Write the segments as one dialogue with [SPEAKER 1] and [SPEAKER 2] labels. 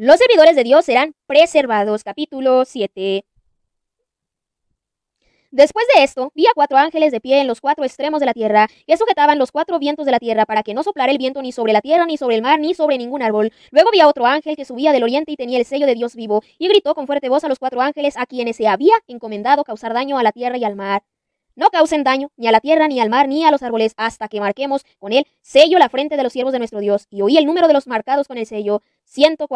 [SPEAKER 1] Los servidores de Dios serán preservados. Capítulo 7. Después de esto, vi a cuatro ángeles de pie en los cuatro extremos de la tierra, que sujetaban los cuatro vientos de la tierra para que no soplara el viento ni sobre la tierra, ni sobre el mar, ni sobre ningún árbol. Luego vi a otro ángel que subía del oriente y tenía el sello de Dios vivo, y gritó con fuerte voz a los cuatro ángeles a quienes se había encomendado causar daño a la tierra y al mar no causen daño ni a la tierra, ni al mar, ni a los árboles, hasta que marquemos con el sello la frente de los siervos de nuestro Dios. Y oí el número de los marcados con el sello, ciento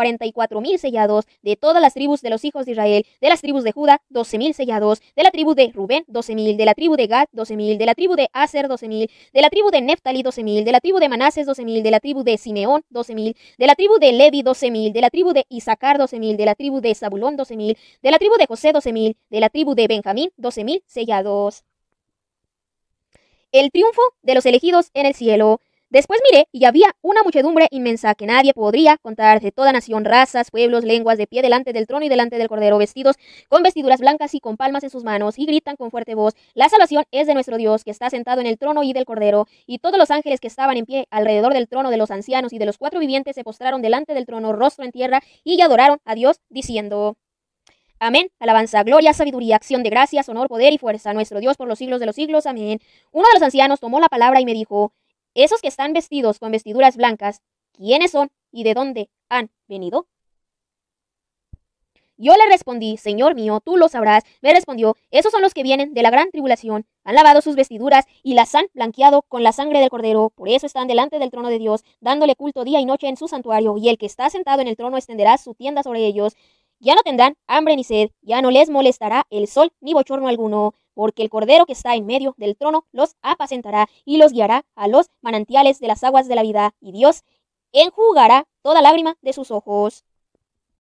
[SPEAKER 1] mil sellados, de todas las tribus de los hijos de Israel, de las tribus de Judá, doce mil sellados, de la tribu de Rubén, doce mil, de la tribu de Gad, doce mil, de la tribu de Aser, doce mil, de la tribu de Neftali, doce mil, de la tribu de Manases, doce mil, de la tribu de Simeón, doce mil, de la tribu de Levi, 12.000. mil, de la tribu de Isaacar, doce mil, de la tribu de Zabulón, 12.000. mil, de la tribu de José, doce mil, de la tribu de Benjamín, doce mil sellados el triunfo de los elegidos en el cielo. Después miré y había una muchedumbre inmensa que nadie podría contar, de toda nación, razas, pueblos, lenguas, de pie delante del trono y delante del cordero, vestidos con vestiduras blancas y con palmas en sus manos, y gritan con fuerte voz, la salvación es de nuestro Dios, que está sentado en el trono y del cordero, y todos los ángeles que estaban en pie alrededor del trono de los ancianos y de los cuatro vivientes se postraron delante del trono, rostro en tierra, y adoraron a Dios, diciendo, Amén. Alabanza, gloria, sabiduría, acción de gracias, honor, poder y fuerza. Nuestro Dios por los siglos de los siglos. Amén. Uno de los ancianos tomó la palabra y me dijo, esos que están vestidos con vestiduras blancas, ¿quiénes son y de dónde han venido? Yo le respondí, Señor mío, tú lo sabrás. Me respondió, esos son los que vienen de la gran tribulación. Han lavado sus vestiduras y las han blanqueado con la sangre del cordero. Por eso están delante del trono de Dios, dándole culto día y noche en su santuario. Y el que está sentado en el trono extenderá su tienda sobre ellos. Ya no tendrán hambre ni sed, ya no les molestará el sol ni bochorno alguno, porque el Cordero que está en medio del trono los apacentará y los guiará a los manantiales de las aguas de la vida, y Dios enjugará toda lágrima de sus ojos.